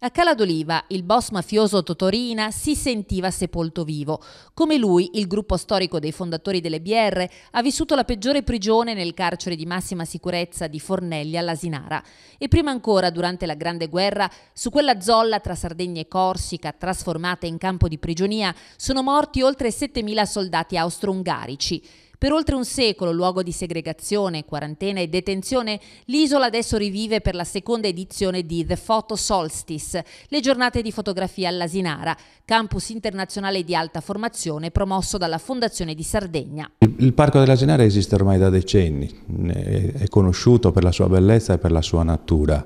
A Cala d'Oliva il boss mafioso Totorina si sentiva sepolto vivo. Come lui, il gruppo storico dei fondatori delle BR ha vissuto la peggiore prigione nel carcere di massima sicurezza di Fornelli all'Asinara. E prima ancora, durante la Grande Guerra, su quella zolla tra Sardegna e Corsica, trasformata in campo di prigionia, sono morti oltre 7.000 soldati austro-ungarici. Per oltre un secolo luogo di segregazione, quarantena e detenzione, l'isola adesso rivive per la seconda edizione di The Photo Solstice, le giornate di fotografia all'Asinara, campus internazionale di alta formazione promosso dalla Fondazione di Sardegna. Il, il Parco dell'Asinara esiste ormai da decenni, è conosciuto per la sua bellezza e per la sua natura.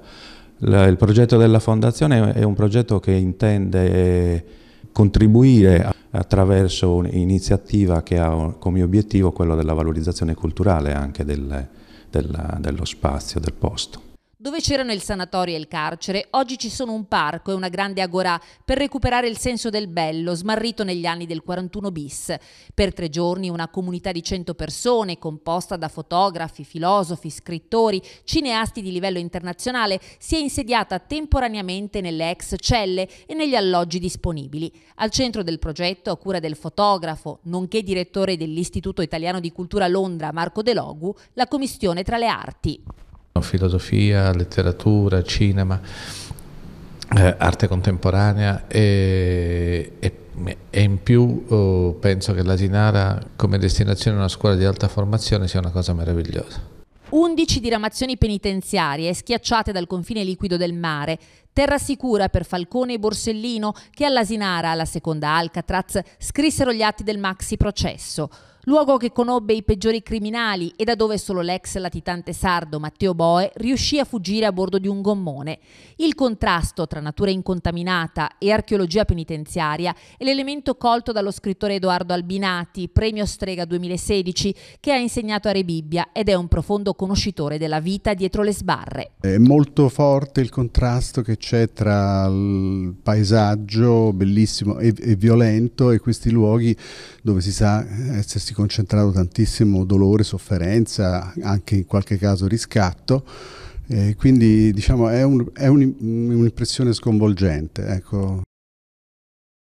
Il progetto della Fondazione è un progetto che intende contribuire attraverso un'iniziativa che ha come obiettivo quello della valorizzazione culturale anche del, della, dello spazio, del posto. Dove c'erano il sanatorio e il carcere, oggi ci sono un parco e una grande agorà per recuperare il senso del bello smarrito negli anni del 41 bis. Per tre giorni una comunità di 100 persone, composta da fotografi, filosofi, scrittori, cineasti di livello internazionale, si è insediata temporaneamente nelle ex celle e negli alloggi disponibili. Al centro del progetto, a cura del fotografo, nonché direttore dell'Istituto Italiano di Cultura Londra, Marco De Logu, la commissione tra le arti filosofia, letteratura, cinema, eh, arte contemporanea e, e, e in più oh, penso che l'Asinara come destinazione a una scuola di alta formazione sia una cosa meravigliosa. 11 diramazioni penitenziarie schiacciate dal confine liquido del mare, terra sicura per Falcone e Borsellino che all'Asinara, alla seconda Alcatraz, scrissero gli atti del maxi processo luogo che conobbe i peggiori criminali e da dove solo l'ex latitante sardo Matteo Boe riuscì a fuggire a bordo di un gommone. Il contrasto tra natura incontaminata e archeologia penitenziaria è l'elemento colto dallo scrittore Edoardo Albinati, premio Strega 2016, che ha insegnato a Rebibbia ed è un profondo conoscitore della vita dietro le sbarre. È molto forte il contrasto che c'è tra il paesaggio bellissimo e, e violento e questi luoghi dove si sa essersi eh, si concentrato tantissimo dolore, sofferenza, anche in qualche caso riscatto. Eh, quindi diciamo, è, un'impressione un, un sconvolgente. Ecco.